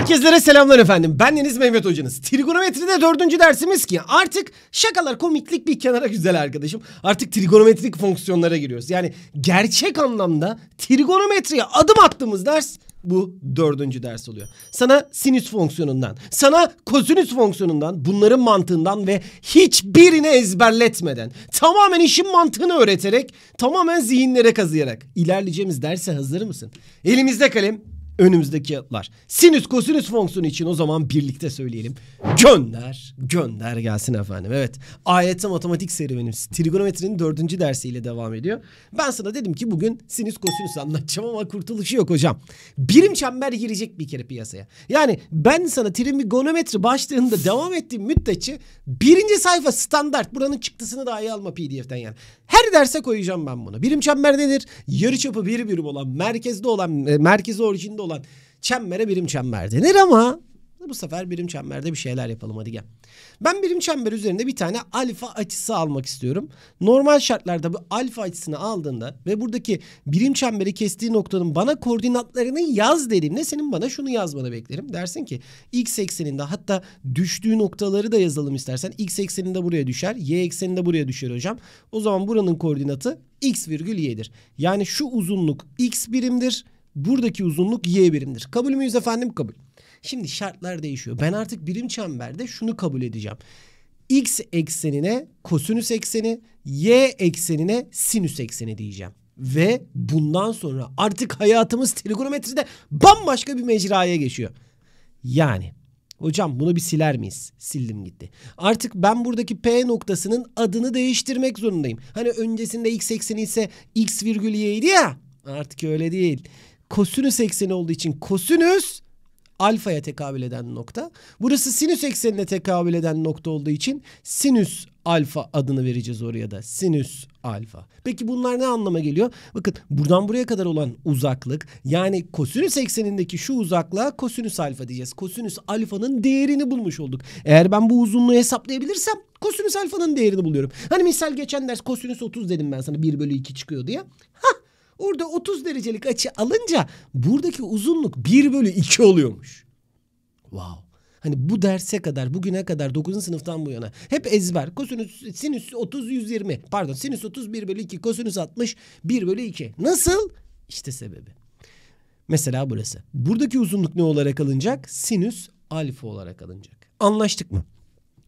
Herkeslere selamlar efendim. Ben Deniz Mehmet Hocanız. Trigonometride dördüncü dersimiz ki artık şakalar komiklik bir kenara güzel arkadaşım. Artık trigonometrik fonksiyonlara giriyoruz. Yani gerçek anlamda trigonometriye adım attığımız ders bu dördüncü ders oluyor. Sana sinüs fonksiyonundan, sana kosinüs fonksiyonundan, bunların mantığından ve hiçbirini ezberletmeden, tamamen işin mantığını öğreterek, tamamen zihinlere kazıyarak ilerleyeceğimiz derse hazır mısın? Elimizde kalem, önümüzdeki yıllar. Sinüs kosinüs fonksiyonu için o zaman birlikte söyleyelim. Gönder, gönder gelsin efendim. Evet, AYT matematik serüvenimiz trigonometrinin dördüncü dersiyle devam ediyor. Ben sana dedim ki bugün sinüs kosinüs anlatacağım ama kurtuluşu yok hocam. Birim çember girecek bir kere piyasaya. Yani ben sana trigonometri başlığında devam ettiğim müddetçe birinci sayfa standart buranın çıktısını dahi alma pdf'den yani. Her derse koyacağım ben bunu. Birim çember nedir? Yarıçapı bir birim olan, merkezde olan, e, merkezi orijinde olan çembere birim çember denir ama bu sefer birim çemberde bir şeyler yapalım hadi gel. Ben birim çember üzerinde bir tane alfa açısı almak istiyorum. Normal şartlarda bu alfa açısını aldığında ve buradaki birim çemberi kestiği noktanın bana koordinatlarını yaz dediğimde senin bana şunu yazmanı beklerim. Dersin ki x ekseninde hatta düştüğü noktaları da yazalım istersen. x ekseninde buraya düşer, y ekseninde buraya düşer hocam. O zaman buranın koordinatı x virgül y'dir. Yani şu uzunluk x birimdir, buradaki uzunluk y birimdir. Kabul müyüz efendim? Kabul. Şimdi şartlar değişiyor. Ben artık birim çemberde şunu kabul edeceğim. X eksenine kosinüs ekseni, Y eksenine sinüs ekseni diyeceğim. Ve bundan sonra artık hayatımız trigonometride bambaşka bir mecraya geçiyor. Yani Hocam bunu bir siler miyiz? Sildim gitti. Artık ben buradaki P noktasının adını değiştirmek zorundayım. Hani öncesinde x ekseni ise x virgül y'ydi ya. Artık öyle değil. Kosinüs ekseni olduğu için kosinüs alfaya tekabül eden nokta. Burası sinüs eksenine tekabül eden nokta olduğu için sinüs alfa adını vereceğiz oraya da. Sinüs alfa. Peki bunlar ne anlama geliyor? Bakın buradan buraya kadar olan uzaklık yani kosinüs eksenindeki şu uzaklığa kosinüs alfa diyeceğiz. Kosinüs alfanın değerini bulmuş olduk. Eğer ben bu uzunluğu hesaplayabilirsem kosinüs alfanın değerini buluyorum. Hani misal geçen ders kosinüs 30 dedim ben sana 1 bölü 2 çıkıyordu ya. Hah Orada 30 derecelik açı alınca buradaki uzunluk 1 bölü 2 oluyormuş. Wow. Hani bu derse kadar, bugüne kadar 9. sınıftan bu yana hep ezber. Kosinüs, sinüs 30, 120. Pardon sinüs 30, 1 bölü 2. Kosinüs 60, 1 bölü 2. Nasıl? İşte sebebi. Mesela burası. Buradaki uzunluk ne olarak alınacak? Sinüs alfa olarak alınacak. Anlaştık mı?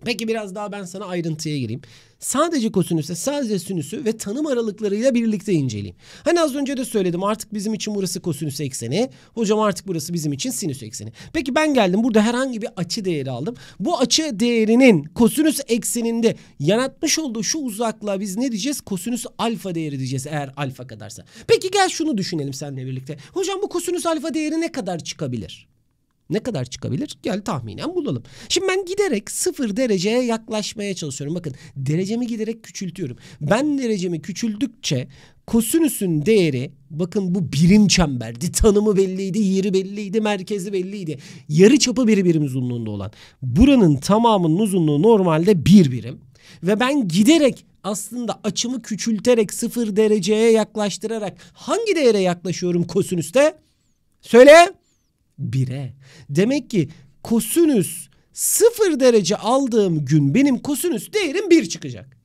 Peki biraz daha ben sana ayrıntıya gireyim. Sadece kosinüse, sadece sinüsü ve tanım aralıklarıyla birlikte inceleyeyim. Hani az önce de söyledim artık bizim için burası kosinüs ekseni. Hocam artık burası bizim için sinüs ekseni. Peki ben geldim burada herhangi bir açı değeri aldım. Bu açı değerinin kosinüs ekseninde yaratmış olduğu şu uzaklığa biz ne diyeceğiz? Kosinüs alfa değeri diyeceğiz eğer alfa kadarsa. Peki gel şunu düşünelim seninle birlikte. Hocam bu kosinüs alfa değeri ne kadar çıkabilir? Ne kadar çıkabilir? Gel tahminen bulalım. Şimdi ben giderek sıfır dereceye yaklaşmaya çalışıyorum. Bakın derecemi giderek küçültüyorum. Ben derecemi küçüldükçe kosinüsün değeri bakın bu birim çemberdi. Tanımı belliydi, yeri belliydi, merkezi belliydi. Yarı çapı bir birim uzunluğunda olan. Buranın tamamının uzunluğu normalde bir birim. Ve ben giderek aslında açımı küçülterek sıfır dereceye yaklaştırarak hangi değere yaklaşıyorum kosinüste? Söyle. 1'e. Demek ki kosinüs 0 derece aldığım gün benim kosinüs değerim 1 çıkacak.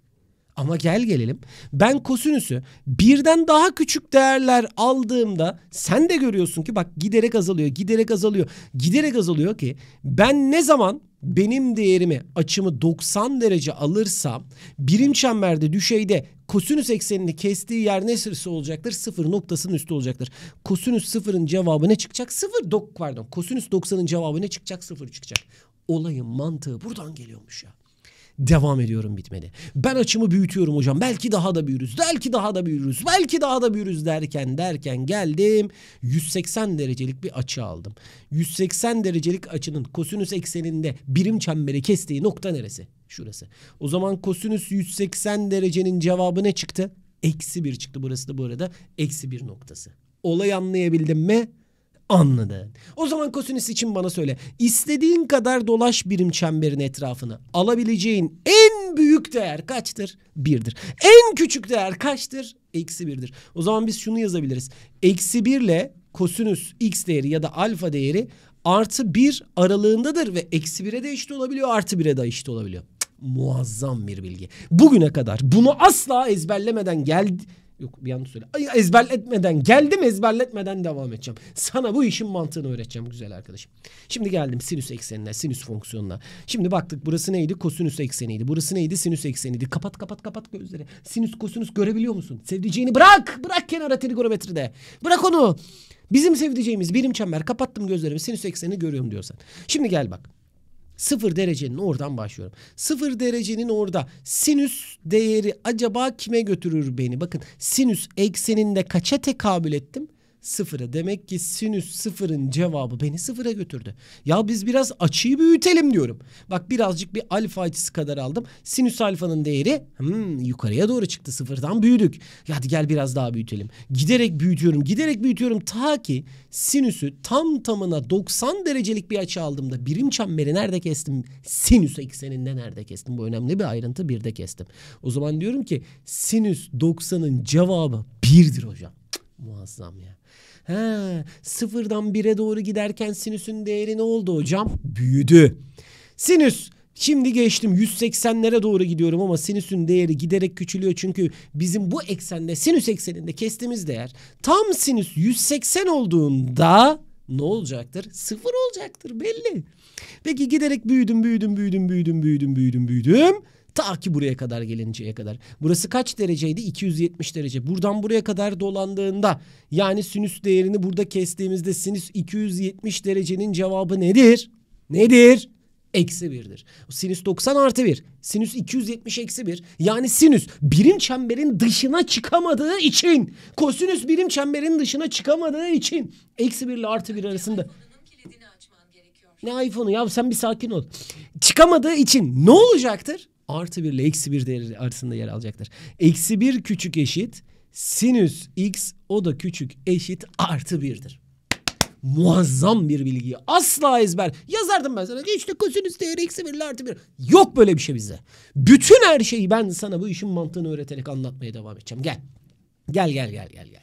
Ama gel gelelim ben kosinüsü birden daha küçük değerler aldığımda sen de görüyorsun ki bak giderek azalıyor giderek azalıyor giderek azalıyor ki ben ne zaman benim değerimi açımı 90 derece alırsa birim çemberde düşeyde kosinüs eksenini kestiği yer ne neresi olacaktır? Sıfır noktasının üstü olacaktır. Kosinüs sıfırın cevabı ne çıkacak? Sıfır dok pardon. Kosinüs 90'ın cevabı ne çıkacak? Sıfır çıkacak. Olayın mantığı buradan geliyormuş ya devam ediyorum bitmeli. Ben açımı büyütüyorum hocam. Belki daha da büyürüz. Belki daha da büyürüz. Belki daha da büyürüz derken derken geldim. 180 derecelik bir açı aldım. 180 derecelik açının kosinüs ekseninde birim çemberi kestiği nokta neresi? Şurası. O zaman kosinüs 180 derecenin cevabı ne çıktı? Eksi bir çıktı burası da bu arada. Eksi bir noktası. Olayı anlayabildim mi? Anladın. O zaman kosinüs için bana söyle. İstediğin kadar dolaş birim çemberin etrafını. Alabileceğin en büyük değer kaçtır? Birdir. En küçük değer kaçtır? Eksi birdir. O zaman biz şunu yazabiliriz. Eksi ile kosinüs x değeri ya da alfa değeri artı bir aralığındadır ve eksi bire de eşit olabiliyor artı bire de eşit olabiliyor. Cık, muazzam bir bilgi. Bugüne kadar bunu asla ezberlemeden geldi Yok bir yanlış söyle. Ay, ezberletmeden geldim ezberletmeden devam edeceğim. Sana bu işin mantığını öğreteceğim güzel arkadaşım. Şimdi geldim sinüs eksenine sinüs fonksiyonuna. Şimdi baktık burası neydi? Kosinüs ekseniydi. Burası neydi? Sinüs ekseniydi. Kapat kapat kapat gözleri. Sinüs kosinüs görebiliyor musun? Sevdiceğini bırak. Bırak kenara trigonometride. Bırak onu. Bizim sevdiceğimiz birim çember. Kapattım gözlerimi. Sinüs ekseni görüyorum diyorsan. Şimdi gel bak. Sıfır derecenin oradan başlıyorum. Sıfır derecenin orada sinüs değeri acaba kime götürür beni? Bakın sinüs ekseninde kaça tekabül ettim? sıfıra. Demek ki sinüs sıfırın cevabı beni sıfıra götürdü. Ya biz biraz açıyı büyütelim diyorum. Bak birazcık bir alfa açısı kadar aldım. Sinüs alfanın değeri hmm, yukarıya doğru çıktı sıfırdan büyüdük. Ya hadi gel biraz daha büyütelim. Giderek büyütüyorum giderek büyütüyorum ta ki sinüsü tam tamına 90 derecelik bir açı aldığımda birim çemberi nerede kestim? Sinüs ekseninde nerede kestim? Bu önemli bir ayrıntı birde kestim. O zaman diyorum ki sinüs 90'ın cevabı birdir hocam. Muazzam ya. He, sıfırdan bire doğru giderken sinüsün değeri ne oldu hocam? Büyüdü. Sinüs Şimdi geçtim 180'lere doğru gidiyorum ama sinüsün değeri giderek küçülüyor çünkü bizim bu eksende sinüs ekseninde kestiğimiz değer tam sinüs 180 olduğunda ne olacaktır? Sıfır olacaktır belli. Peki giderek büyüdüm büyüdüm büyüdüm büyüdüm büyüdüm büyüdüm büyüdüm. büyüdüm. Ta ki buraya kadar gelinceye kadar. Burası kaç dereceydi? 270 derece. Buradan buraya kadar dolandığında yani sinüs değerini burada kestiğimizde sinüs 270 derecenin cevabı nedir? Nedir? Eksi birdir. Sinüs 90 artı 1. Sinüs 270 eksi 1. Yani sinüs birim çemberin dışına çıkamadığı için. Kosinüs birim çemberin dışına çıkamadığı için. Eksi 1 ile artı 1 arasında. Ne iPhone'u ya sen bir sakin ol. Çıkamadığı için ne olacaktır? artı 1 ile eksi 1 değeri arasında yer alacaktır. Eksi bir küçük eşit sinüs x o da küçük eşit artı birdir. Muazzam bir bilgiyi asla ezber. Yazardım ben sana işte kosinüs değeri eksi 1 artı bir. Yok böyle bir şey bize. Bütün her şeyi ben sana bu işin mantığını öğreterek anlatmaya devam edeceğim. Gel. Gel gel gel gel gel.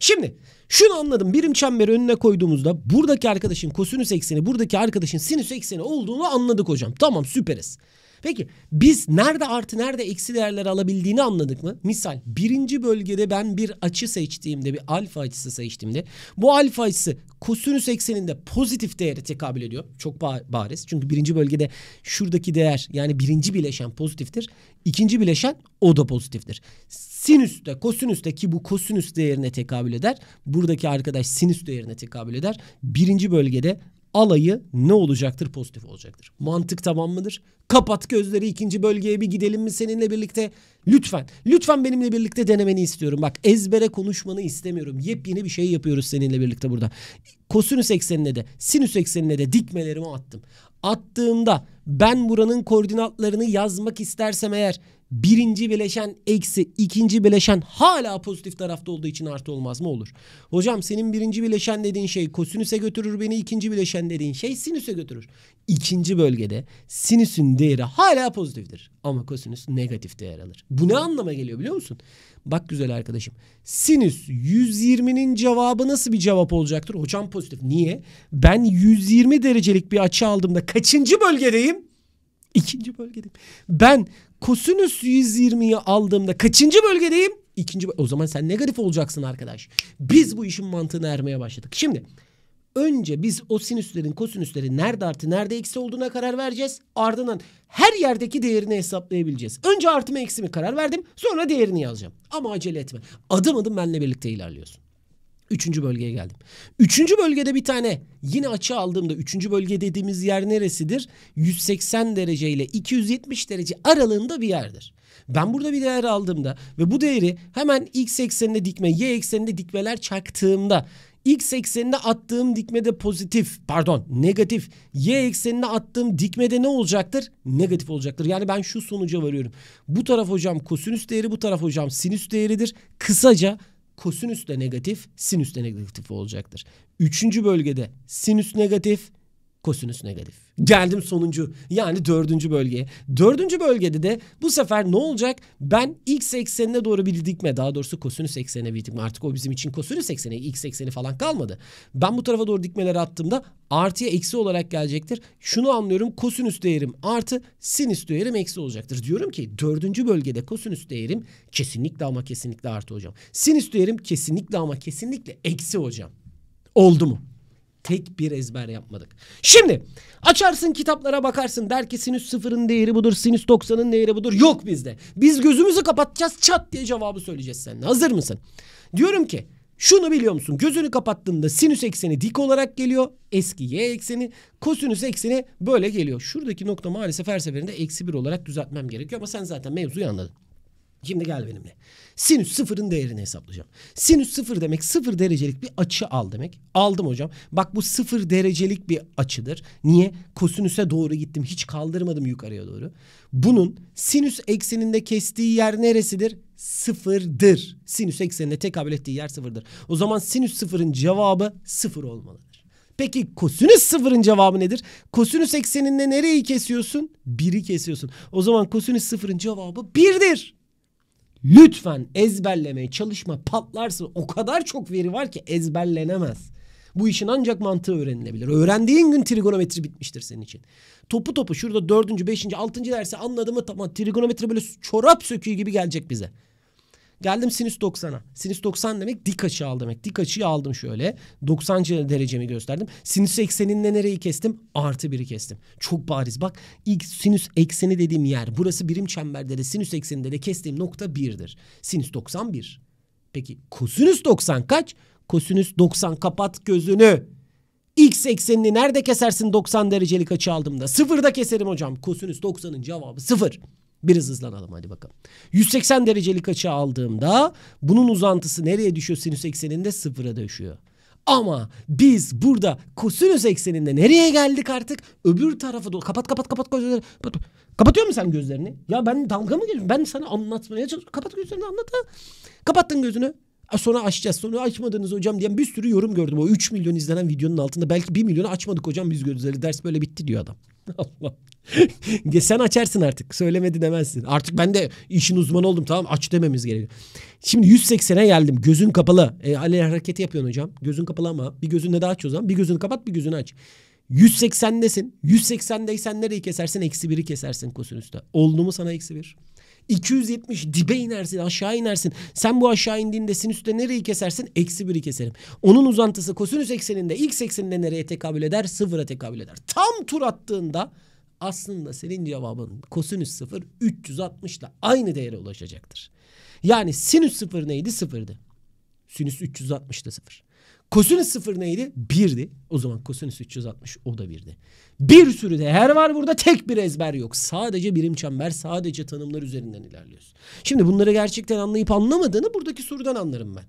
Şimdi şunu anladım. Birim çemberi önüne koyduğumuzda buradaki arkadaşın kosinüs ekseni, buradaki arkadaşın sinüs ekseni olduğunu anladık hocam. Tamam süperiz. Peki biz nerede artı nerede eksi değerler alabildiğini anladık mı? Misal birinci bölgede ben bir açı seçtiğimde bir alfa açısı seçtiğimde bu alfa açısı kosinüs ekseninde pozitif değere tekabül ediyor. Çok bariz. Çünkü birinci bölgede şuradaki değer yani birinci bileşen pozitiftir. İkinci bileşen o da pozitiftir. Sinüs de kosinüs de ki bu kosinüs değerine tekabül eder. Buradaki arkadaş sinüs değerine tekabül eder. Birinci bölgede alayı ne olacaktır? Pozitif olacaktır. Mantık tamam mıdır? Kapat gözleri ikinci bölgeye bir gidelim mi seninle birlikte? Lütfen. Lütfen benimle birlikte denemeni istiyorum. Bak ezbere konuşmanı istemiyorum. Yepyeni bir şey yapıyoruz seninle birlikte burada. Kosinüs eksenine de sinüs eksenine de dikmelerimi attım. Attığımda ben buranın koordinatlarını yazmak istersem eğer birinci bileşen eksi ikinci bileşen hala pozitif tarafta olduğu için artı olmaz mı olur? Hocam senin birinci bileşen dediğin şey kosinüse götürür beni ikinci bileşen dediğin şey sinüse götürür. İkinci bölgede sinüsün değeri hala pozitiftir ama kosinüs negatif değer alır. Bu ne anlama geliyor biliyor musun? Bak güzel arkadaşım sinüs 120'nin cevabı nasıl bir cevap olacaktır? Hocam pozitif niye? Ben 120 derecelik bir açı aldığımda kaçıncı bölgedeyim? İkinci bölgedeyim. Ben kosinüs 120'yi aldığımda kaçıncı bölgedeyim? İkinci o zaman sen negatif olacaksın arkadaş. Biz bu işin mantığına ermeye başladık. Şimdi önce biz o sinüslerin kosinüslerin nerede artı nerede eksi olduğuna karar vereceğiz. Ardından her yerdeki değerini hesaplayabileceğiz. Önce artı mı eksi mi karar verdim sonra değerini yazacağım. Ama acele etme. Adım adım benimle birlikte ilerliyorsun. Üçüncü bölgeye geldim. Üçüncü bölgede bir tane yine açı aldığımda üçüncü bölge dediğimiz yer neresidir? 180 derece ile 270 derece aralığında bir yerdir. Ben burada bir değer aldığımda ve bu değeri hemen x eksenine dikme, y eksenine dikmeler çaktığımda X eksenine attığım dikmede pozitif pardon negatif Y eksenine attığım dikmede ne olacaktır? Negatif olacaktır. Yani ben şu sonuca varıyorum. Bu taraf hocam kosinüs değeri bu taraf hocam sinüs değeridir. Kısaca kosinüs de negatif, sinüs de negatif olacaktır. Üçüncü bölgede sinüs negatif, kosinüs negatif. Geldim sonuncu yani dördüncü bölgeye. Dördüncü bölgede de bu sefer ne olacak? Ben x eksenine doğru bir dikme daha doğrusu kosinüs eksenine bir dikme. Artık o bizim için kosinüs ekseni x ekseni falan kalmadı. Ben bu tarafa doğru dikmeler attığımda artıya eksi olarak gelecektir. Şunu anlıyorum kosinüs değerim artı sinüs değerim eksi olacaktır. Diyorum ki dördüncü bölgede kosinüs değerim kesinlikle ama kesinlikle artı hocam. Sinüs değerim kesinlikle ama kesinlikle eksi hocam. Oldu mu? tek bir ezber yapmadık. Şimdi açarsın kitaplara bakarsın der ki sinüs sıfırın değeri budur sinüs doksanın değeri budur yok bizde. Biz gözümüzü kapatacağız çat diye cevabı söyleyeceğiz sen. Hazır mısın? Diyorum ki şunu biliyor musun? Gözünü kapattığında sinüs ekseni dik olarak geliyor. Eski y ekseni. Kosinüs ekseni böyle geliyor. Şuradaki nokta maalesef her seferinde eksi bir olarak düzeltmem gerekiyor. Ama sen zaten mevzuyu anladın. Şimdi gel benimle. Sinüs sıfırın değerini hesaplayacağım. Sinüs sıfır demek sıfır derecelik bir açı al demek. Aldım hocam. Bak bu sıfır derecelik bir açıdır. Niye? Kosinüse doğru gittim. Hiç kaldırmadım yukarıya doğru. Bunun sinüs ekseninde kestiği yer neresidir? Sıfırdır. Sinüs ekseninde tekabül ettiği yer sıfırdır. O zaman sinüs sıfırın cevabı sıfır olmalıdır. Peki kosinüs sıfırın cevabı nedir? Kosinüs ekseninde nereyi kesiyorsun? Biri kesiyorsun. O zaman kosinüs sıfırın cevabı birdir. Lütfen ezberlemeye çalışma Patlarsın. o kadar çok veri var ki ezberlenemez. Bu işin ancak mantığı öğrenilebilir. Öğrendiğin gün trigonometri bitmiştir senin için. Topu topu şurada dördüncü, beşinci, altıncı dersi anladı mı tamam trigonometri böyle çorap söküğü gibi gelecek bize. Geldim sinüs 90'a. Sinüs 90 demek dik açı al demek. Dik açıyı aldım şöyle. 90 derecemi gösterdim. Sinüs ekseninde nereyi kestim? Artı biri kestim. Çok bariz. Bak ilk sinüs ekseni dediğim yer. Burası birim çemberde de sinüs ekseninde de kestiğim nokta 1'dir. Sinüs 91. Peki kosinüs 90 kaç? Kosinüs 90 kapat gözünü. X eksenini nerede kesersin 90 derecelik açı aldığımda? Sıfırda keserim hocam. Kosinüs 90'ın cevabı sıfır. Biraz hızlanalım hadi bakalım. 180 derecelik açı aldığımda bunun uzantısı nereye düşüyor? Sinüs ekseninde sıfıra düşüyor. Ama biz burada kosinüs ekseninde nereye geldik artık? Öbür tarafa doğru. Kapat kapat kapat gözlerini. Kapat. Kapatıyor musun sen gözlerini? Ya ben dalga mı geçiyorum? Ben sana anlatmaya çalışıyorum. Kapat gözlerini anlat ha. Kapattın gözünü. sonra açacağız. Sonra açmadınız hocam diyen bir sürü yorum gördüm. O 3 milyon izlenen videonun altında belki 1 milyonu açmadık hocam biz gözleri. Ders böyle bitti diyor adam. Allah. Sen açarsın artık. Söylemedi demezsin. Artık ben de işin uzmanı oldum tamam aç dememiz gerekiyor. Şimdi 180'e geldim. Gözün kapalı. E, alel hareketi yapıyorsun hocam. Gözün kapalı ama bir gözünle daha aç o zaman. Bir gözünü kapat bir gözünü aç. 180'desin. 180'deysen nereyi kesersin? Eksi 1'i kesersin kosinüste. Oldu mu sana eksi 1? 270 dibe inersin aşağı inersin. Sen bu aşağı indiğinde sinüste nereyi kesersin? Eksi 1'i keserim. Onun uzantısı kosinüs ekseninde ilk ekseninde nereye tekabül eder? Sıfıra tekabül eder. Tam tur attığında aslında senin cevabın kosinüs sıfır 360 ile aynı değere ulaşacaktır. Yani sinüs sıfır neydi? Sıfırdı. Sinüs 360 da 0. Kosinüs sıfır neydi? Birdi. O zaman kosinüs 360 o da birdi. Bir sürü değer var burada tek bir ezber yok. Sadece birim çember sadece tanımlar üzerinden ilerliyoruz. Şimdi bunları gerçekten anlayıp anlamadığını buradaki sorudan anlarım ben.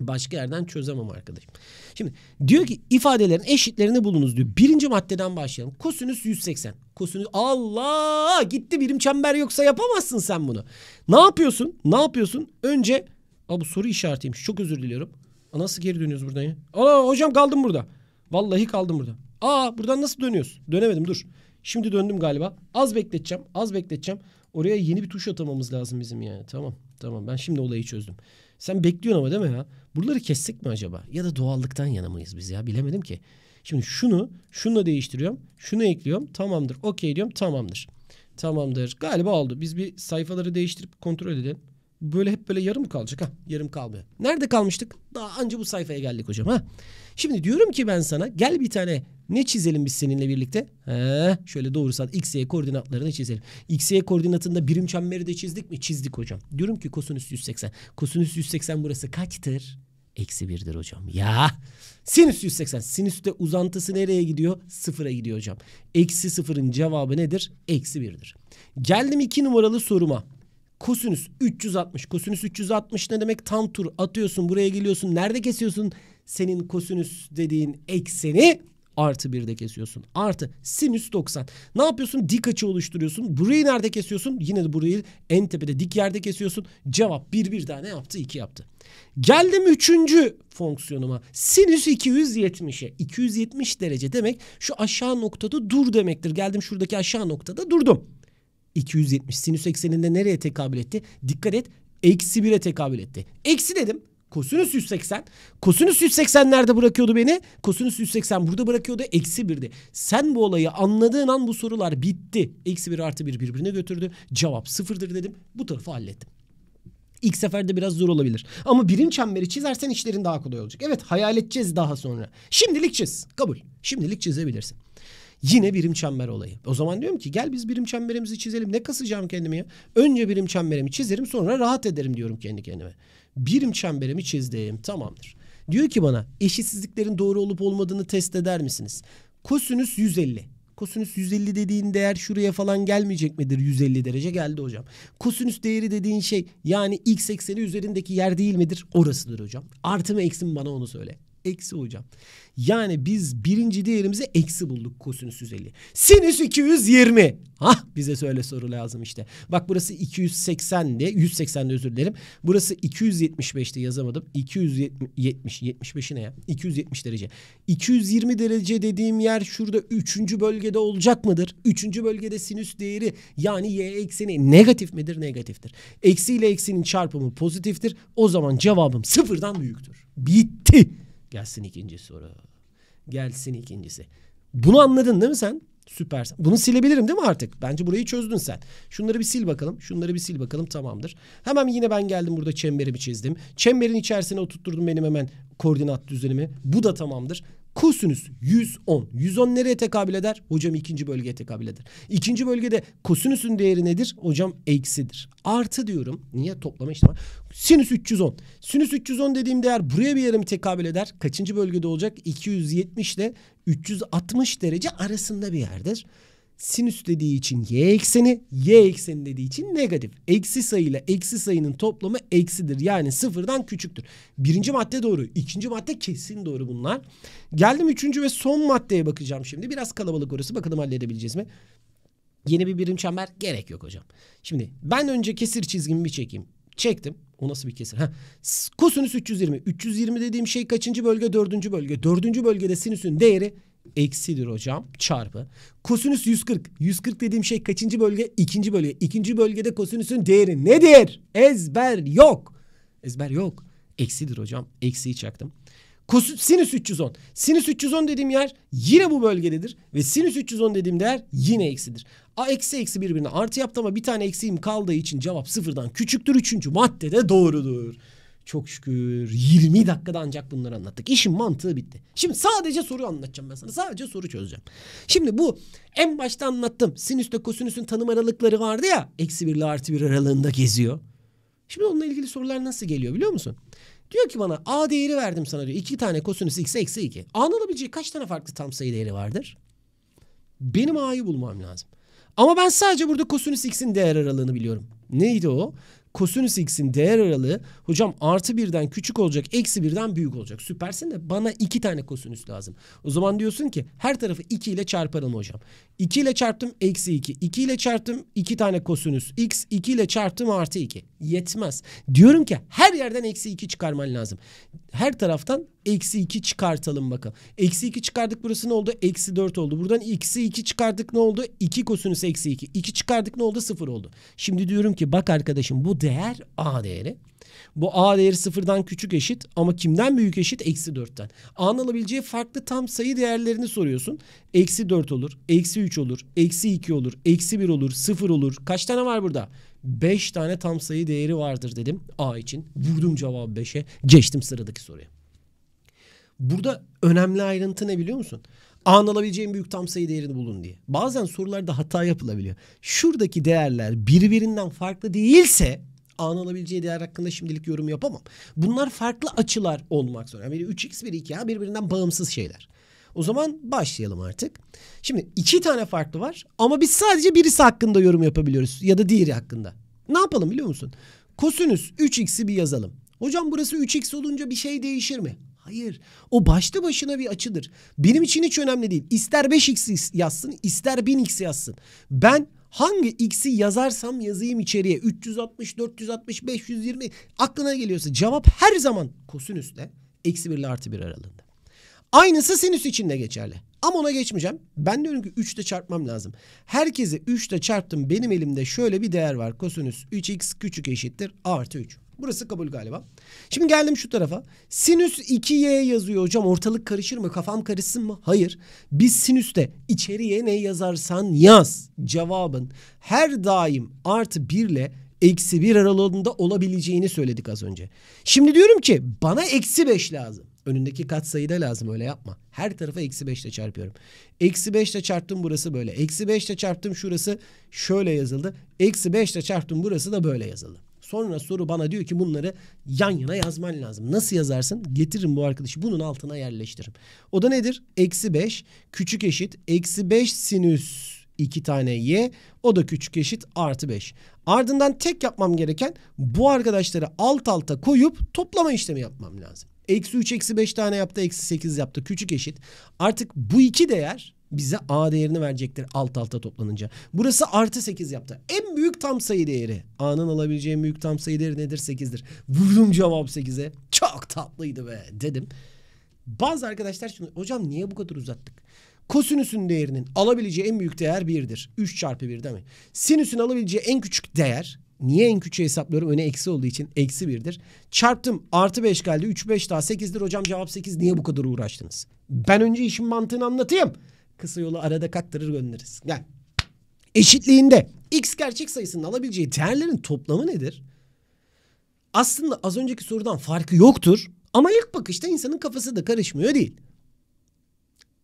Başka yerden çözemem arkadaşım. Şimdi diyor ki ifadelerin eşitlerini bulunuz diyor. Birinci maddeden başlayalım. Kosinüs 180. Kosinüs Allah gitti birim çember yoksa yapamazsın sen bunu. Ne yapıyorsun? Ne yapıyorsun? Önce Aa, bu soru işaretiymiş çok özür diliyorum. A, nasıl geri dönüyoruz buradan ya? Aa hocam kaldım burada. Vallahi kaldım burada. Aa buradan nasıl dönüyoruz? Dönemedim dur. Şimdi döndüm galiba. Az bekleteceğim. Az bekleteceğim. Oraya yeni bir tuş atamamız lazım bizim yani. Tamam. Tamam ben şimdi olayı çözdüm. Sen bekliyorsun ama değil mi ya? Buraları kessek mi acaba? Ya da doğallıktan yanamayız biz ya? Bilemedim ki. Şimdi şunu şunla değiştiriyorum. Şunu ekliyorum. Tamamdır. Okey diyorum. Tamamdır. Tamamdır. Galiba oldu. Biz bir sayfaları değiştirip kontrol edelim böyle hep böyle yarım kalacak ha. Yarım kalmıyor. Nerede kalmıştık? Daha anca bu sayfaya geldik hocam ha. Şimdi diyorum ki ben sana gel bir tane ne çizelim biz seninle birlikte? He, şöyle doğrusal x, y koordinatlarını çizelim. X, y koordinatında birim çemberi de çizdik mi? Çizdik hocam. Diyorum ki kosinüs 180. Kosinüs 180 burası kaçtır? Eksi birdir hocam. Ya sinüs 180. Sinüste uzantısı nereye gidiyor? Sıfıra gidiyor hocam. Eksi sıfırın cevabı nedir? Eksi birdir. Geldim iki numaralı soruma. Kosinüs 360. Kosinüs 360 ne demek? Tam tur atıyorsun buraya geliyorsun. Nerede kesiyorsun? Senin kosinüs dediğin ekseni artı bir de kesiyorsun. Artı sinüs 90. Ne yapıyorsun? Dik açı oluşturuyorsun. Burayı nerede kesiyorsun? Yine de burayı en tepede dik yerde kesiyorsun. Cevap bir bir daha ne yaptı? İki yaptı. Geldim üçüncü fonksiyonuma. Sinüs 270'e. 270 derece demek şu aşağı noktada dur demektir. Geldim şuradaki aşağı noktada durdum. 270 sinüs ekseninde nereye tekabül etti? Dikkat et eksi 1'e tekabül etti. Eksi dedim. Kosinüs 180. Kosinüs 180 nerede bırakıyordu beni? Kosinüs 180 burada bırakıyordu. Eksi 1'di. Sen bu olayı anladığın an bu sorular bitti. Eksi 1 artı 1 birbirine götürdü. Cevap sıfırdır dedim. Bu tarafı hallettim. İlk seferde biraz zor olabilir. Ama birim çemberi çizersen işlerin daha kolay olacak. Evet hayal edeceğiz daha sonra. Şimdilik çiz. Kabul. Şimdilik çizebilirsin. Yine birim çember olayı. O zaman diyorum ki gel biz birim çemberimizi çizelim. Ne kasacağım kendimi ya? Önce birim çemberimi çizerim sonra rahat ederim diyorum kendi kendime. Birim çemberimi çizdim. Tamamdır. Diyor ki bana eşitsizliklerin doğru olup olmadığını test eder misiniz? Kosinüs 150. Kosinüs 150 dediğin değer şuraya falan gelmeyecek midir 150 derece? Geldi hocam. Kosinüs değeri dediğin şey yani x ekseni üzerindeki yer değil midir? Orasıdır hocam. Artı mı eksi mi bana onu söyle. Eksi hocam. Yani biz birinci değerimizi eksi bulduk kosinüs 150. Sinüs 220. Ha bize söyle soru lazım işte. Bak burası 280'de 180'de özür dilerim. Burası 275'te yazamadım. 270 75'i ne ya? 270 derece. 220 derece dediğim yer şurada 3. bölgede olacak mıdır? 3. bölgede sinüs değeri yani y ekseni negatif midir? Negatiftir. Eksi ile eksinin çarpımı pozitiftir. O zaman cevabım sıfırdan büyüktür. Bitti. Gelsin ikinci soru. Gelsin ikincisi. Bunu anladın değil mi sen? Süpersin. Bunu silebilirim değil mi artık? Bence burayı çözdün sen. Şunları bir sil bakalım. Şunları bir sil bakalım tamamdır. Hemen yine ben geldim burada çemberimi çizdim. Çemberin içerisine oturtturdum benim hemen koordinat düzenimi. Bu da tamamdır. Kosinüs 110. 110 nereye tekabül eder? Hocam ikinci bölgeye tekabül eder. İkinci bölgede kosinüsün değeri nedir? Hocam eksidir. Artı diyorum. Niye? Toplama işte var. Sinüs 310. Sinüs 310 dediğim değer buraya bir yere mi tekabül eder? Kaçıncı bölgede olacak? 270 ile 360 derece arasında bir yerdir sinüs dediği için y ekseni, y ekseni dediği için negatif. Eksi sayıyla eksi sayının toplamı eksidir. Yani sıfırdan küçüktür. Birinci madde doğru. ikinci madde kesin doğru bunlar. Geldim üçüncü ve son maddeye bakacağım şimdi. Biraz kalabalık orası. Bakalım halledebileceğiz mi? Yeni bir birim çember gerek yok hocam. Şimdi ben önce kesir çizgimi bir çekeyim. Çektim. O nasıl bir kesir? Ha. Kosinüs 320. 320 dediğim şey kaçıncı bölge? Dördüncü bölge. Dördüncü bölgede sinüsün değeri eksidir hocam çarpı. Kosinüs 140. 140 dediğim şey kaçıncı bölge? İkinci bölge. İkinci bölgede kosinüsün değeri nedir? Ezber yok. Ezber yok. Eksidir hocam. Eksiyi çaktım. Kosinüs sinüs 310. Sinüs 310 dediğim yer yine bu bölgededir. Ve sinüs 310 dediğim değer yine eksidir. A eksi eksi birbirine artı yaptı ama bir tane eksiğim kaldığı için cevap sıfırdan küçüktür. Üçüncü madde de doğrudur. Çok şükür 20 dakikada ancak bunları anlattık. İşin mantığı bitti. Şimdi sadece soruyu anlatacağım ben sana. Sadece soru çözeceğim. Şimdi bu en başta anlattım. sinüs Sinüsle kosinüsün tanım aralıkları vardı ya. Eksi 1 ile artı 1 aralığında geziyor. Şimdi onunla ilgili sorular nasıl geliyor biliyor musun? Diyor ki bana A değeri verdim sana diyor. İki tane kosinüs x eksi 2. A'nın alabileceği kaç tane farklı tam sayı değeri vardır? Benim A'yı bulmam lazım. Ama ben sadece burada kosinüs x'in değer aralığını biliyorum. Neydi o? kosinüs x'in değer aralığı hocam artı birden küçük olacak eksi birden büyük olacak. Süpersin de bana iki tane kosinüs lazım. O zaman diyorsun ki her tarafı 2 ile çarparım hocam. 2 ile çarptım eksi 2. 2 ile çarptım iki tane kosinüs x. 2 ile çarptım artı 2. Yetmez. Diyorum ki her yerden eksi 2 çıkarman lazım her taraftan eksi 2 çıkartalım bakalım. Eksi 2 çıkardık burası ne oldu? Eksi 4 oldu. Buradan eksi 2 çıkardık ne oldu? 2 kosinüs eksi 2. 2 çıkardık ne oldu? 0 oldu. Şimdi diyorum ki bak arkadaşım bu değer A değeri. Bu a değeri sıfırdan küçük eşit ama kimden büyük eşit? Eksi dörtten. A'nın alabileceği farklı tam sayı değerlerini soruyorsun. Eksi dört olur, eksi üç olur, eksi iki olur, eksi bir olur, sıfır olur. Kaç tane var burada? 5 tane tam sayı değeri vardır dedim A için. Vurdum cevabı 5'e. Geçtim sıradaki soruya. Burada önemli ayrıntı ne biliyor musun? A'nın alabileceğin büyük tam sayı değerini bulun diye. Bazen sorularda hata yapılabiliyor. Şuradaki değerler birbirinden farklı değilse A'nın alabileceği değer hakkında şimdilik yorum yapamam. Bunlar farklı açılar olmak zorunda. Biri 3x biri 2a birbirinden bağımsız şeyler. O zaman başlayalım artık. Şimdi iki tane farklı var ama biz sadece birisi hakkında yorum yapabiliyoruz ya da diğeri hakkında. Ne yapalım biliyor musun? Kosinüs 3x'i bir yazalım. Hocam burası 3x olunca bir şey değişir mi? Hayır. O başta başına bir açıdır. Benim için hiç önemli değil. İster 5x yazsın, ister 1000x yazsın. Ben Hangi x'i yazarsam yazayım içeriye 360, 460, 520 aklına geliyorsa cevap her zaman kosinüsle eksi 1 ile artı 1 aralığında. Aynısı sinüs için de geçerli. Ama ona geçmeyeceğim. Ben diyorum ki 3 ile çarpmam lazım. Herkese 3 ile çarptım. Benim elimde şöyle bir değer var. Kosinüs 3x küçük eşittir artı 3. Burası kabul galiba. Şimdi geldim şu tarafa. Sinüs 2y yazıyor hocam. Ortalık karışır mı? Kafam karışsın mı? Hayır. Biz sinüste içeriye ne yazarsan yaz. Cevabın her daim artı 1 ile eksi 1 aralığında olabileceğini söyledik az önce. Şimdi diyorum ki bana eksi 5 lazım. Önündeki katsayı da lazım öyle yapma. Her tarafa eksi 5 ile çarpıyorum. Eksi 5 ile çarptım burası böyle. Eksi 5 ile çarptım şurası şöyle yazıldı. Eksi 5 ile çarptım burası da böyle yazıldı. Sonra soru bana diyor ki bunları yan yana yazman lazım. Nasıl yazarsın? Getiririm bu arkadaşı bunun altına yerleştiririm. O da nedir? Eksi 5 küçük eşit eksi 5 sinüs 2 tane y o da küçük eşit artı 5. Ardından tek yapmam gereken bu arkadaşları alt alta koyup toplama işlemi yapmam lazım. Eksi 3 eksi 5 tane yaptı eksi 8 yaptı küçük eşit. Artık bu iki değer bize A değerini verecektir alt alta toplanınca. Burası artı 8 yaptı. En büyük tam sayı değeri. A'nın alabileceği en büyük tam sayı değeri nedir? 8'dir. Vurdum cevap 8'e. Çok tatlıydı be dedim. Bazı arkadaşlar şunu hocam niye bu kadar uzattık? Kosinüsün değerinin alabileceği en büyük değer 1'dir. 3 çarpı 1 değil mi? Sinüsün alabileceği en küçük değer Niye en küçüğü hesaplıyorum? Öne eksi olduğu için eksi birdir Çarptım artı beş geldi. üç beş daha sekizdir Hocam cevap sekiz niye bu kadar uğraştınız? Ben önce işin mantığını anlatayım. Kısa yolu arada kaktırır göndeririz. Gel. Eşitliğinde x gerçek sayısının alabileceği değerlerin toplamı nedir? Aslında az önceki sorudan farkı yoktur. Ama ilk bakışta insanın kafası da karışmıyor değil.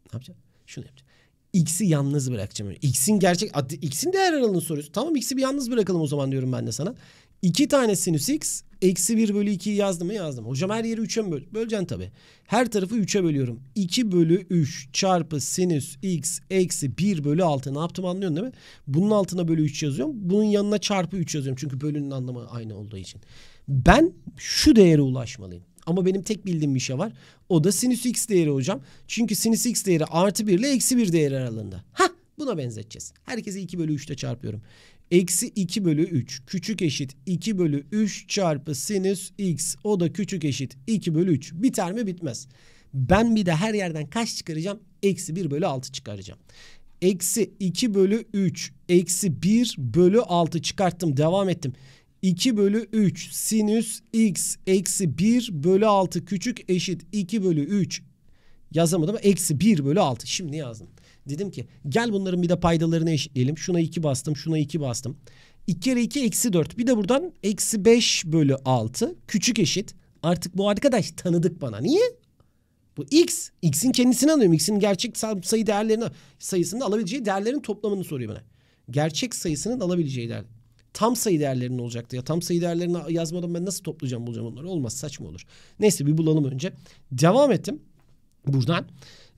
Ne yapacağım? Şunu yapacağım. X'i yalnız bırakacağım. X'in gerçek X'in değer aralığını soruyorsun. Tamam X'i bir yalnız bırakalım o zaman diyorum ben de sana. 2 tane sinüs x eksi 1 bölü 2'yi yazdım mı yazdım. Hocam her yeri 3'e mi böl böleceksin tabi. Her tarafı 3'e bölüyorum. 2 bölü 3 çarpı sinüs x eksi 1 bölü 6 ne yaptım anlıyorsun değil mi? Bunun altına bölü 3 yazıyorum. Bunun yanına çarpı 3 yazıyorum. Çünkü bölünün anlamı aynı olduğu için. Ben şu değere ulaşmalıyım. Ama benim tek bildiğim bir şey var. O da sinüs x değeri hocam. Çünkü sinüs x değeri artı 1 ile eksi 1 değeri aralığında. Hah Buna benzeteceğiz. Herkesi 2 bölü 3'te çarpıyorum. Eksi 2 bölü 3 küçük eşit 2 bölü 3 çarpı sinüs x o da küçük eşit 2 bölü 3 biter mi bitmez. Ben bir de her yerden kaç çıkaracağım? Eksi 1 bölü 6 çıkaracağım. Eksi 2 bölü 3 eksi 1 bölü 6 çıkarttım devam ettim. 2 bölü 3 sinüs x eksi 1 bölü 6 küçük eşit 2 bölü 3 yazamadım. Eksi 1 bölü 6 şimdi yazdım. Dedim ki gel bunların bir de paydalarını eşitleyelim. Şuna 2 bastım şuna 2 bastım. 2 kere 2 eksi 4. Bir de buradan eksi 5 bölü 6 küçük eşit. Artık bu arkadaş tanıdık bana. Niye? Bu x. X'in kendisini alıyorum. X'in gerçek sayı değerlerini sayısının alabileceği değerlerin toplamını soruyor bana. Gerçek sayısının alabileceği değer. Tam sayı değerlerinin olacaktı ya. Tam sayı değerlerini yazmadan ben nasıl toplayacağım bulacağım onları. Olmaz saçma olur. Neyse bir bulalım önce. Devam ettim. Buradan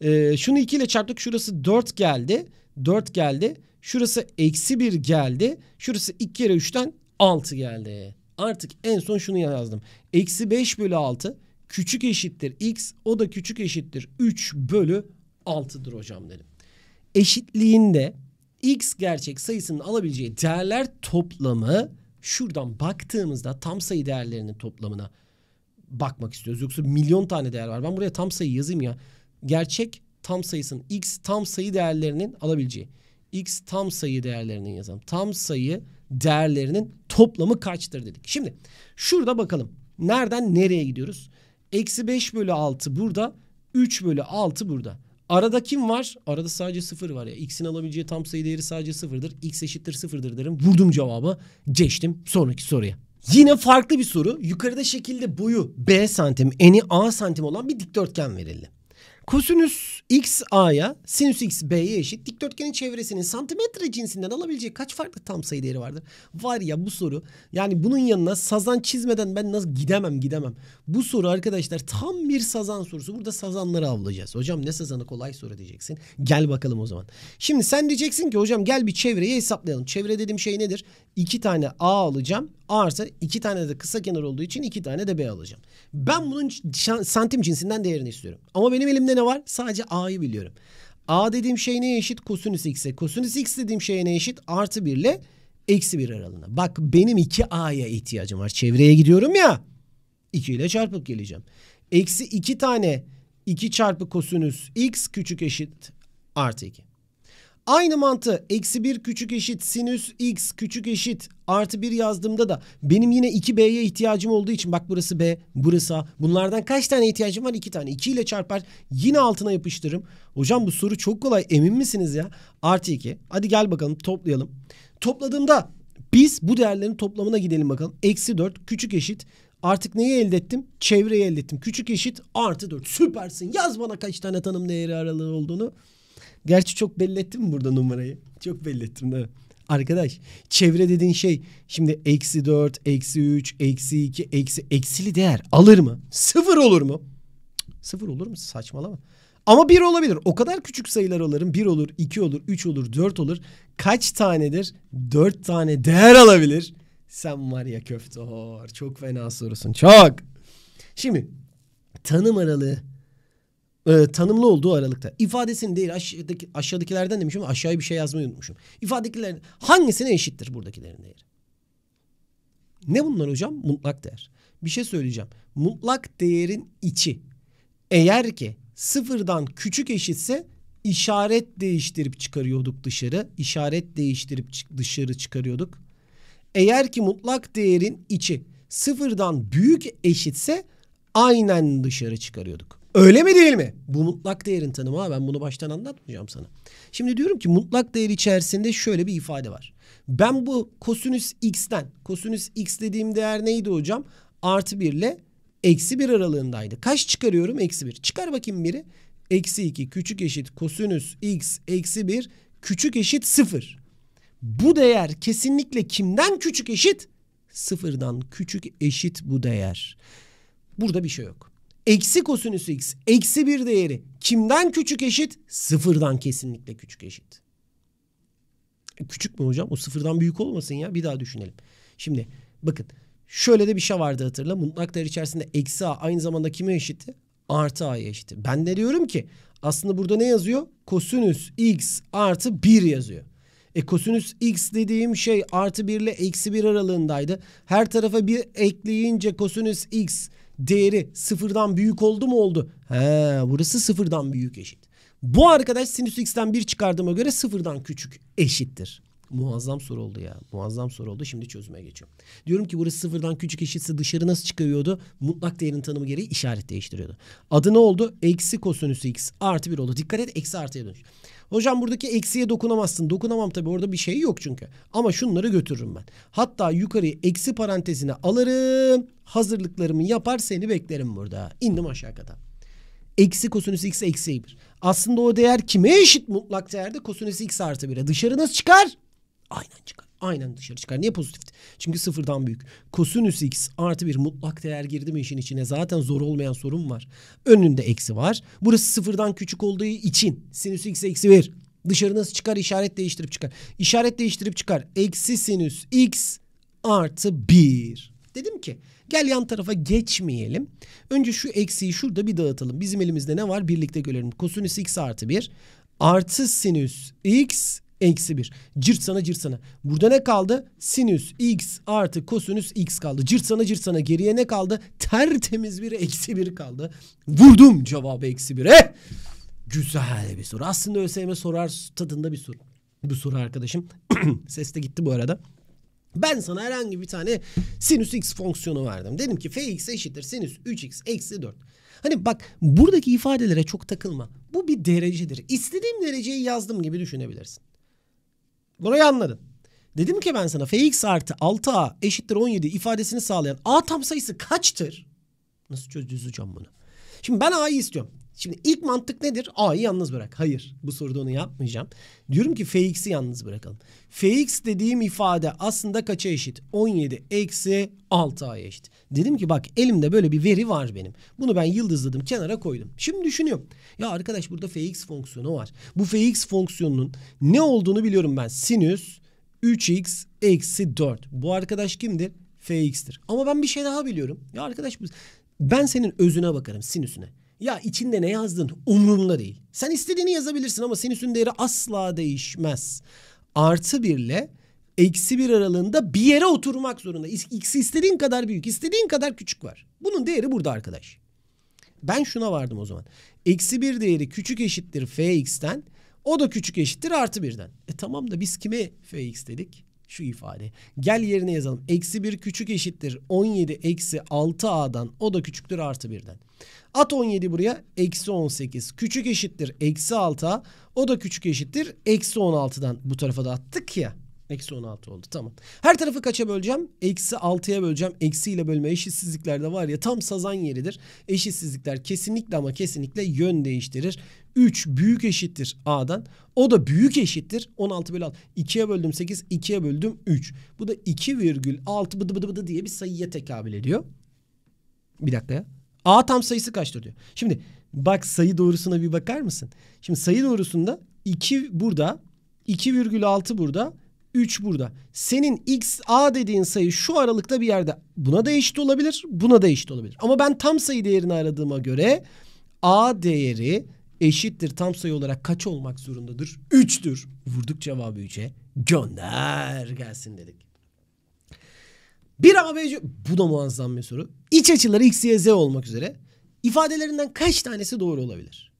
e, şunu 2 ile çarptık. Şurası 4 geldi. 4 geldi. Şurası eksi 1 geldi. Şurası 2 kere 3'ten 6 geldi. Artık en son şunu yazdım. Eksi 5 bölü 6 küçük eşittir x. O da küçük eşittir 3 bölü 6'dır hocam dedim. Eşitliğinde x gerçek sayısının alabileceği değerler toplamı şuradan baktığımızda tam sayı değerlerinin toplamına bakmak istiyoruz. Yoksa milyon tane değer var. Ben buraya tam sayı yazayım ya gerçek tam sayısının x tam sayı değerlerinin alabileceği x tam sayı değerlerinin yazalım. Tam sayı değerlerinin toplamı kaçtır dedik. Şimdi şurada bakalım. Nereden nereye gidiyoruz? Eksi 5 bölü 6 burada. 3 bölü 6 burada. Arada kim var? Arada sadece 0 var ya. X'in alabileceği tam sayı değeri sadece 0'dır. X eşittir 0'dır derim. Vurdum cevabı. Geçtim sonraki soruya. Yine farklı bir soru. Yukarıda şekilde boyu B santim, eni A santim olan bir dikdörtgen verildi. Kosinüs x a'ya, sinüs x b'ye eşit dikdörtgenin çevresinin santimetre cinsinden alabilecek kaç farklı tam sayı değeri vardır? Var ya bu soru. Yani bunun yanına sazan çizmeden ben nasıl gidemem gidemem. Bu soru arkadaşlar tam bir sazan sorusu. Burada sazanları avlayacağız. Hocam ne sazanı kolay soru diyeceksin. Gel bakalım o zaman. Şimdi sen diyeceksin ki hocam gel bir çevreyi hesaplayalım. Çevre dediğim şey nedir? İki tane a alacağım. A arsa iki tane de kısa kenar olduğu için iki tane de b alacağım. Ben bunun santim cinsinden değerini istiyorum. Ama benim elimde ne ne var? Sadece a'yı biliyorum. a dediğim şey neye eşit? Kosinüs x'e. Kosinüs x dediğim şey ne eşit? Artı 1 ile eksi 1 aralığına. Bak benim 2a'ya ihtiyacım var. Çevreye gidiyorum ya. 2 ile çarpıp geleceğim. Eksi 2 tane 2 çarpı kosinüs x küçük eşit artı 2. Aynı mantı eksi 1 küçük eşit sinüs x küçük eşit artı 1 yazdığımda da benim yine 2b'ye ihtiyacım olduğu için bak burası b burası a. Bunlardan kaç tane ihtiyacım var? 2 tane. 2 ile çarpar yine altına yapıştırırım. Hocam bu soru çok kolay emin misiniz ya? Artı 2. Hadi gel bakalım toplayalım. Topladığımda biz bu değerlerin toplamına gidelim bakalım. Eksi 4 küçük eşit artık neyi elde ettim? Çevreyi elde ettim. Küçük eşit artı 4. Süpersin. Yaz bana kaç tane tanım değeri aralığı olduğunu. Gerçi çok belli ettim burada numarayı? Çok belli ettim değil mi? Arkadaş çevre dediğin şey şimdi eksi dört, eksi üç, eksi iki, eksi eksili değer alır mı? Sıfır olur mu? sıfır olur mu? Saçmalama. Ama bir olabilir. O kadar küçük sayılar alırım. Bir olur, iki olur, üç olur, dört olur. Kaç tanedir? Dört tane değer alabilir. Sen var ya köfte Çok fena sorusun. Çok. Şimdi tanım aralığı e, tanımlı olduğu aralıkta. İfadesini değil aşağıdaki, aşağıdakilerden demişim aşağıya bir şey yazmayı unutmuşum. İfadekilerin hangisine eşittir buradakilerin değeri? Ne bunlar hocam? Mutlak değer. Bir şey söyleyeceğim. Mutlak değerin içi eğer ki sıfırdan küçük eşitse işaret değiştirip çıkarıyorduk dışarı. İşaret değiştirip dışarı çıkarıyorduk. Eğer ki mutlak değerin içi sıfırdan büyük eşitse aynen dışarı çıkarıyorduk. Öyle mi değil mi? Bu mutlak değerin tanımı ha ben bunu baştan anlatmayacağım sana. Şimdi diyorum ki mutlak değer içerisinde şöyle bir ifade var. Ben bu kosinüs x'ten, kosinüs x dediğim değer neydi hocam? Artı 1 ile eksi 1 aralığındaydı. Kaç çıkarıyorum? Eksi 1. Çıkar bakayım biri. Eksi 2 küçük eşit kosinüs x eksi 1 küçük eşit 0. Bu değer kesinlikle kimden küçük eşit? Sıfırdan küçük eşit bu değer. Burada bir şey yok eksi kosinüs x eksi bir değeri kimden küçük eşit? Sıfırdan kesinlikle küçük eşit. E, küçük mü hocam? O sıfırdan büyük olmasın ya. Bir daha düşünelim. Şimdi bakın şöyle de bir şey vardı hatırla. Mutlak değer içerisinde eksi a aynı zamanda kime eşitti? Artı a'ya eşitti. Ben de diyorum ki aslında burada ne yazıyor? Kosinüs x artı 1 yazıyor. E kosinüs x dediğim şey artı 1 ile eksi 1 aralığındaydı. Her tarafa bir ekleyince kosinüs x değeri sıfırdan büyük oldu mu oldu? He burası sıfırdan büyük eşit. Bu arkadaş sinüs x'ten bir çıkardığıma göre sıfırdan küçük eşittir. Muazzam soru oldu ya. Muazzam soru oldu. Şimdi çözüme geçiyorum. Diyorum ki burası sıfırdan küçük eşitse dışarı nasıl çıkıyordu? Mutlak değerin tanımı gereği işaret değiştiriyordu. Adı ne oldu? Eksi kosinüs x artı bir oldu. Dikkat et eksi artıya dönüş. Hocam buradaki eksiye dokunamazsın. Dokunamam tabii orada bir şey yok çünkü. Ama şunları götürürüm ben. Hatta yukarıyı eksi parantezine alırım. Hazırlıklarımı yapar seni beklerim burada. İndim aşağı kata. Eksi kosinüs x eksi 1. Aslında o değer kime eşit mutlak değerde? Kosinüs x artı 1'e. Dışarı nasıl çıkar? Aynen çıkar aynen dışarı çıkar. Niye pozitif? Çünkü sıfırdan büyük. Kosinüs x artı bir mutlak değer girdi mi işin içine? Zaten zor olmayan sorun var. Önünde eksi var. Burası sıfırdan küçük olduğu için sinüs x eksi bir. Dışarı nasıl çıkar? İşaret değiştirip çıkar. İşaret değiştirip çıkar. Eksi sinüs x artı bir. Dedim ki gel yan tarafa geçmeyelim. Önce şu eksiyi şurada bir dağıtalım. Bizim elimizde ne var? Birlikte görelim. Kosinüs x artı bir artı sinüs x eksi 1. Cırt sana cırt sana. Burada ne kaldı? Sinüs x artı kosinüs x kaldı. Cırt sana cırt sana. Geriye ne kaldı? Tertemiz bir eksi 1 kaldı. Vurdum cevabı eksi 1'e. Güzel bir soru. Aslında ÖSYM sorar tadında bir soru. Bu soru arkadaşım. Ses de gitti bu arada. Ben sana herhangi bir tane sinüs x fonksiyonu verdim. Dedim ki fx eşittir sinüs 3x eksi 4. Hani bak buradaki ifadelere çok takılma. Bu bir derecedir. İstediğim dereceyi yazdım gibi düşünebilirsin. Burayı anladın. Dedim ki ben sana fx artı 6a eşittir 17 ifadesini sağlayan a tam sayısı kaçtır? Nasıl çözeceğiz hocam bunu? Şimdi ben a'yı istiyorum. Şimdi ilk mantık nedir? A'yı yalnız bırak. Hayır bu soruda onu yapmayacağım. Diyorum ki Fx'i yalnız bırakalım. Fx dediğim ifade aslında kaça eşit? 17 eksi 6A'ya eşit. Dedim ki bak elimde böyle bir veri var benim. Bunu ben yıldızladım kenara koydum. Şimdi düşünüyorum. Ya arkadaş burada Fx fonksiyonu var. Bu Fx fonksiyonunun ne olduğunu biliyorum ben. Sinüs 3x eksi 4. Bu arkadaş kimdir? Fx'tir. Ama ben bir şey daha biliyorum. Ya arkadaş ben senin özüne bakarım sinüsüne. Ya içinde ne yazdın umurumda değil. Sen istediğini yazabilirsin ama sinüsün değeri asla değişmez. Artı birle eksi bir aralığında bir yere oturmak zorunda. X'i istediğin kadar büyük, istediğin kadar küçük var. Bunun değeri burada arkadaş. Ben şuna vardım o zaman. Eksi bir değeri küçük eşittir fx'ten. O da küçük eşittir artı birden. E tamam da biz kime fx dedik? şu ifade. Gel yerine yazalım. Eksi 1 küçük eşittir 17 eksi 6a'dan o da küçüktür artı 1'den. At 17 buraya eksi 18 küçük eşittir eksi 6a o da küçük eşittir eksi 16'dan bu tarafa da attık ya. Eksi 16 oldu tamam. Her tarafı kaça böleceğim? Eksi 6'ya böleceğim. Eksi ile bölme eşitsizliklerde var ya tam sazan yeridir. Eşitsizlikler kesinlikle ama kesinlikle yön değiştirir. 3 büyük eşittir A'dan. O da büyük eşittir 16 bölü 6. 2'ye böldüm 8, 2'ye böldüm 3. Bu da 2,6 bıdı bıdı bıdı diye bir sayıya tekabül ediyor. Bir dakika ya. A tam sayısı kaçtır diyor. Şimdi bak sayı doğrusuna bir bakar mısın? Şimdi sayı doğrusunda 2 burada, 2,6 burada, 3 burada. Senin x a dediğin sayı şu aralıkta bir yerde. Buna da eşit olabilir, buna da eşit olabilir. Ama ben tam sayı değerini aradığıma göre a değeri eşittir tam sayı olarak kaç olmak zorundadır? Üçtür. Vurduk cevabı 3'e. Gönder gelsin dedik. Bir ABC bu da muazzam bir soru. İç açıları x, y, z olmak üzere ifadelerinden kaç tanesi doğru olabilir?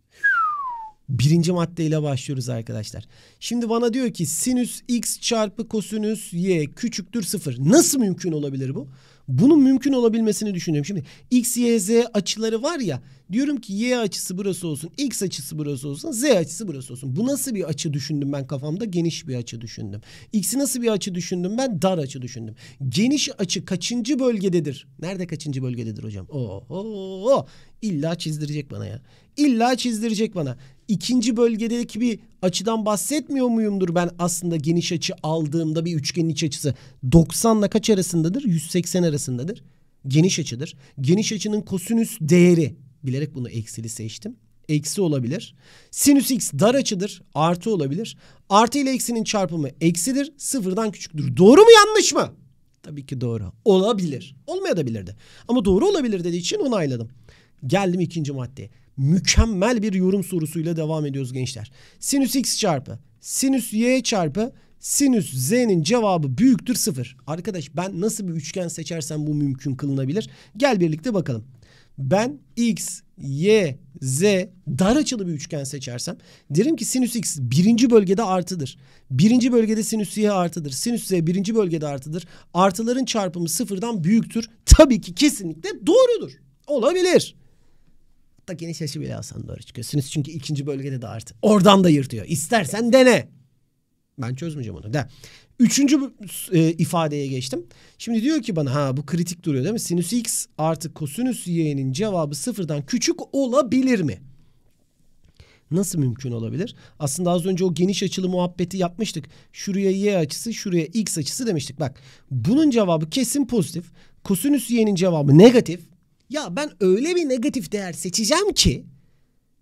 Birinci maddeyle başlıyoruz arkadaşlar. Şimdi bana diyor ki sinüs x çarpı kosinüs y küçüktür sıfır. Nasıl mümkün olabilir bu? Bunun mümkün olabilmesini düşünüyorum. Şimdi x, y, z açıları var ya. Diyorum ki y açısı burası olsun, x açısı burası olsun, z açısı burası olsun. Bu nasıl bir açı düşündüm ben kafamda? Geniş bir açı düşündüm. X'i nasıl bir açı düşündüm ben? Dar açı düşündüm. Geniş açı kaçıncı bölgededir? Nerede kaçıncı bölgededir hocam? Oo, oo, oo. İlla çizdirecek bana ya. İlla çizdirecek bana ikinci bölgedeki bir açıdan bahsetmiyor muyumdur ben aslında geniş açı aldığımda bir üçgenin iç açısı 90 ile kaç arasındadır? 180 arasındadır. Geniş açıdır. Geniş açının kosinüs değeri bilerek bunu eksili seçtim. Eksi olabilir. Sinüs x dar açıdır. Artı olabilir. Artı ile eksinin çarpımı eksidir. Sıfırdan küçüktür. Doğru mu yanlış mı? Tabii ki doğru. Olabilir. Olmaya da bilirdi. Ama doğru olabilir dediği için onayladım. Geldim ikinci maddeye. Mükemmel bir yorum sorusuyla devam ediyoruz gençler. Sinüs x çarpı sinüs y çarpı sinüs z'nin cevabı büyüktür sıfır. Arkadaş ben nasıl bir üçgen seçersem bu mümkün kılınabilir. Gel birlikte bakalım. Ben x, y, z dar açılı bir üçgen seçersem derim ki sinüs x birinci bölgede artıdır. Birinci bölgede sinüs y artıdır. Sinüs z birinci bölgede artıdır. Artıların çarpımı sıfırdan büyüktür. Tabii ki kesinlikle doğrudur. Olabilir. Hatta geniş açı bile alsan doğru çıkıyorsunuz. Çünkü ikinci bölgede de artı. Oradan da yırtıyor. İstersen dene. Ben çözmeyeceğim onu. De. Üçüncü e, ifadeye geçtim. Şimdi diyor ki bana ha bu kritik duruyor değil mi? Sinüs x artı kosinüs y'nin cevabı sıfırdan küçük olabilir mi? Nasıl mümkün olabilir? Aslında az önce o geniş açılı muhabbeti yapmıştık. Şuraya y açısı, şuraya x açısı demiştik. Bak bunun cevabı kesin pozitif. Kosinüs y'nin cevabı negatif. Ya ben öyle bir negatif değer seçeceğim ki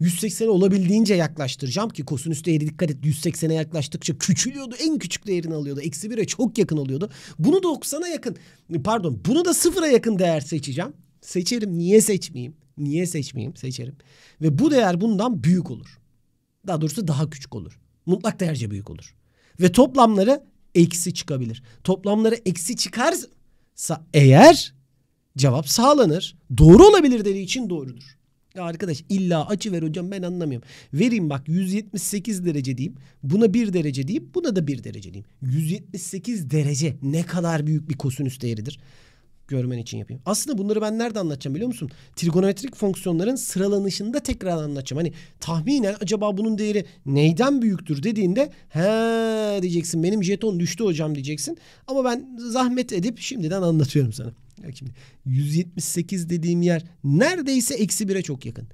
180'e olabildiğince yaklaştıracağım ki kosinüs değeri dikkat et 180'e yaklaştıkça küçülüyordu. En küçük değerini alıyordu. Eksi 1'e çok yakın oluyordu. Bunu da 90'a yakın pardon bunu da 0'a yakın değer seçeceğim. Seçerim niye seçmeyeyim? Niye seçmeyeyim? Seçerim. Ve bu değer bundan büyük olur. Daha doğrusu daha küçük olur. Mutlak değerce büyük olur. Ve toplamları eksi çıkabilir. Toplamları eksi çıkarsa eğer cevap sağlanır. Doğru olabilir dediği için doğrudur. Ya arkadaş illa açı ver hocam ben anlamıyorum. Vereyim bak 178 derece diyeyim. Buna 1 derece deyip buna da 1 derece diyeyim. 178 derece ne kadar büyük bir kosinüs değeridir. Görmen için yapayım. Aslında bunları ben nerede anlatacağım biliyor musun? Trigonometrik fonksiyonların sıralanışında tekrar anlatacağım. Hani tahminen acaba bunun değeri neyden büyüktür dediğinde he diyeceksin benim jeton düştü hocam diyeceksin. Ama ben zahmet edip şimdiden anlatıyorum sana. Ya şimdi 178 dediğim yer neredeyse eksi 1'e çok yakın.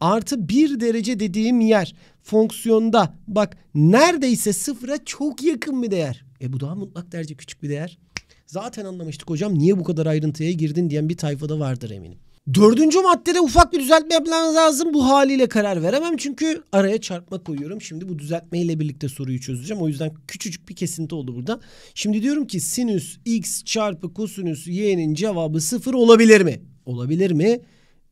Artı 1 derece dediğim yer fonksiyonda bak neredeyse sıfıra çok yakın bir değer. E bu daha mutlak derece küçük bir değer. Zaten anlamıştık hocam niye bu kadar ayrıntıya girdin diyen bir tayfada vardır eminim. Dördüncü maddede ufak bir düzeltme yapmam lazım. Bu haliyle karar veremem çünkü araya çarpma koyuyorum. Şimdi bu düzeltmeyle birlikte soruyu çözeceğim. O yüzden küçücük bir kesinti oldu burada. Şimdi diyorum ki sinüs x çarpı kosinüs y'nin cevabı sıfır olabilir mi? Olabilir mi?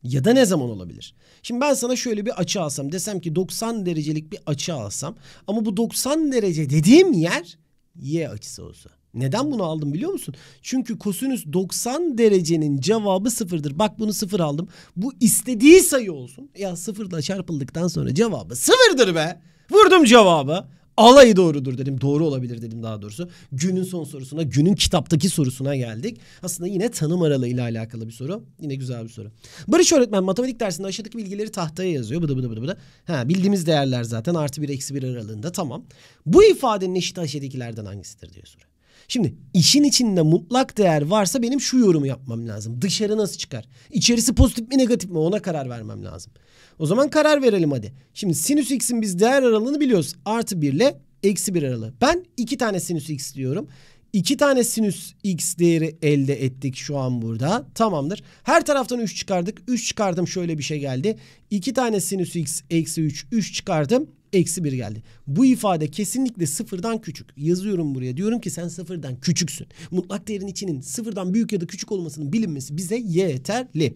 Ya da ne zaman olabilir? Şimdi ben sana şöyle bir açı alsam desem ki 90 derecelik bir açı alsam ama bu 90 derece dediğim yer y açısı olsa. Neden bunu aldım biliyor musun? Çünkü kosinüs 90 derecenin cevabı sıfırdır. Bak bunu sıfır aldım. Bu istediği sayı olsun. Ya sıfırla çarpıldıktan sonra cevabı sıfırdır be. Vurdum cevabı. Alayı doğrudur dedim. Doğru olabilir dedim daha doğrusu. Günün son sorusuna, günün kitaptaki sorusuna geldik. Aslında yine tanım aralığıyla alakalı bir soru. Yine güzel bir soru. Barış öğretmen matematik dersinde aşağıdaki bilgileri tahtaya yazıyor. Bıdı bıdı bıdı bıdı. Ha, bildiğimiz değerler zaten artı bir eksi bir aralığında tamam. Bu ifadenin eşit aşağıdakilerden hangisidir diye soruyor. Şimdi işin içinde mutlak değer varsa benim şu yorumu yapmam lazım. Dışarı nasıl çıkar? İçerisi pozitif mi negatif mi ona karar vermem lazım. O zaman karar verelim hadi. Şimdi sinüs x'in biz değer aralığını biliyoruz. Artı 1 ile eksi 1 aralığı. Ben iki tane sinüs x diyorum. 2 tane sinüs x değeri elde ettik şu an burada. Tamamdır. Her taraftan 3 çıkardık. 3 çıkardım şöyle bir şey geldi. 2 tane sinüs x eksi 3. 3 çıkardım. Eksi 1 geldi. Bu ifade kesinlikle sıfırdan küçük. Yazıyorum buraya. Diyorum ki sen sıfırdan küçüksün. Mutlak değerin içinin sıfırdan büyük ya da küçük olmasının bilinmesi bize yeterli.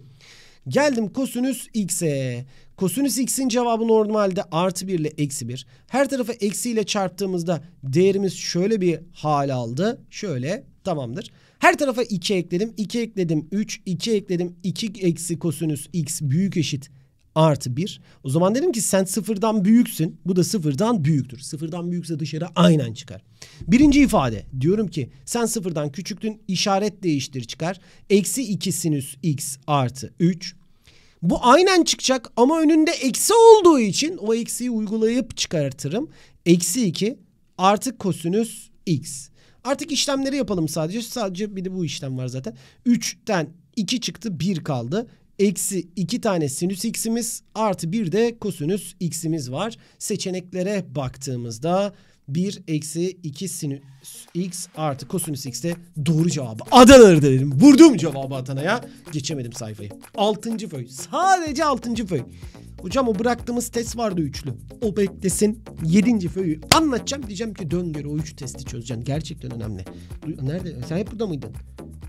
Geldim kosinüs x'e. Kosinüs x'in cevabı normalde artı 1 ile eksi 1. Her tarafı eksi ile çarptığımızda değerimiz şöyle bir hal aldı. Şöyle tamamdır. Her tarafa 2 ekledim. 2 ekledim 3. 2 ekledim 2 eksi kosinüs x büyük eşit artı 1. O zaman dedim ki sen sıfırdan büyüksün. Bu da sıfırdan büyüktür. Sıfırdan büyükse dışarı aynen çıkar. Birinci ifade diyorum ki sen sıfırdan küçüktün işaret değiştir çıkar. Eksi 2 sinüs x artı 3. Bu aynen çıkacak ama önünde eksi olduğu için o eksiyi uygulayıp çıkartırım. Eksi 2 artı kosinüs x. Artık işlemleri yapalım sadece. Sadece bir de bu işlem var zaten. 3'ten 2 çıktı 1 kaldı. Eksi 2 tane sinüs x'imiz artı bir de kosinüs x'imiz var. Seçeneklere baktığımızda 1 eksi 2 sinüs x artı kosinüs x de doğru cevabı. adanır dedim. Vurdum cevabı Atana'ya. Geçemedim sayfayı. 6. föy. Sadece 6. föy. Hocam o bıraktığımız test vardı üçlü. O beklesin. 7. föyü anlatacağım. Diyeceğim ki dön geri o üç testi çözeceksin. Gerçekten önemli. Nerede? Sen hep burada mıydın?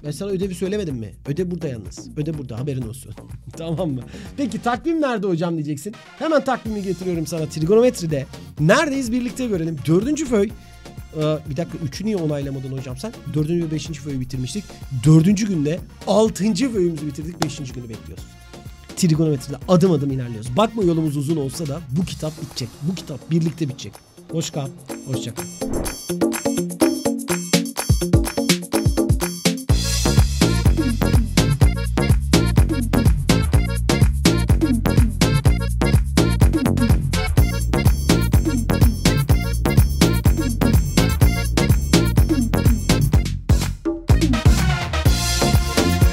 Ben sana ödevi söylemedim mi? Öde burada yalnız. Öde burada haberin olsun. tamam mı? Peki takvim nerede hocam diyeceksin. Hemen takvimi getiriyorum sana trigonometride. Neredeyiz birlikte görelim. Dördüncü föy. Ee, bir dakika üçü niye onaylamadın hocam sen? Dördüncü ve beşinci föyü bitirmiştik. Dördüncü günde altıncı föyümüzü bitirdik. Beşinci günü bekliyoruz trigonometride adım adım ilerliyoruz. Bakma yolumuz uzun olsa da bu kitap bitecek. Bu kitap birlikte bitecek. Hoş kal, hoşça kal.